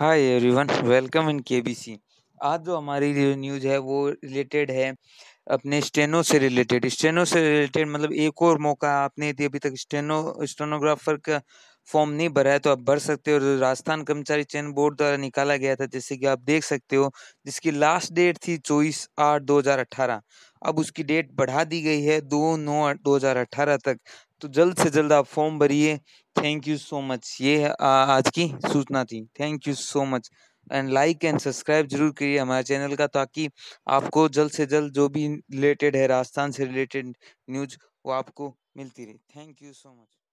Hi everyone, welcome in KBC. आज जो हमारी न्यूज़ है वो रिलेटेड है अपने स्टेनो से रिलेटेड स्टेनो से रिलेटेड मतलब एक और मौका आपने यदि अभी तक स्टेनो स्टेनोग्राफर का फॉर्म नहीं भरा है तो आप भर सकते हो राजस्थान कर्मचारी चयन बोर्ड द्वारा निकाला गया था जैसे कि आप देख सकते हो जिसकी लास्ट डेट थी चौबीस आठ दो हज़ार अठारह अब उसकी डेट बढ़ा दी गई है दो नौ दो हज़ार अठारह तक तो जल्द से जल्द आप फॉर्म भरिए थैंक यू सो मच ये आज की सूचना थी thank you so much and like and subscribe जरूर करिए हमारे चैनल का ताकि आपको जल्द से जल्द जो भी रिलेटेड है राजस्थान से रिलेटेड न्यूज वो आपको मिलती रहे थैंक यू सो मच